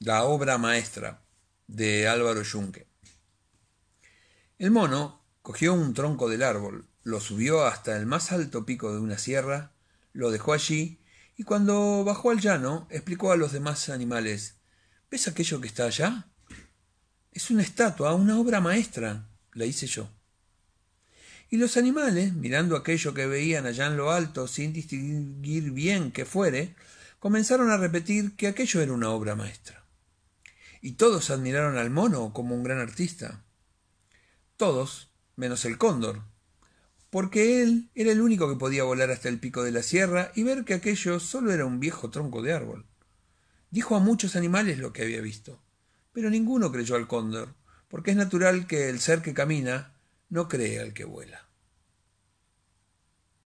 la obra maestra de Álvaro Yunque. El mono cogió un tronco del árbol, lo subió hasta el más alto pico de una sierra, lo dejó allí y cuando bajó al llano explicó a los demás animales ¿Ves aquello que está allá? Es una estatua, una obra maestra, la hice yo. Y los animales, mirando aquello que veían allá en lo alto, sin distinguir bien qué fuere, comenzaron a repetir que aquello era una obra maestra y todos admiraron al mono como un gran artista. Todos, menos el cóndor, porque él era el único que podía volar hasta el pico de la sierra y ver que aquello solo era un viejo tronco de árbol. Dijo a muchos animales lo que había visto, pero ninguno creyó al cóndor, porque es natural que el ser que camina no cree al que vuela.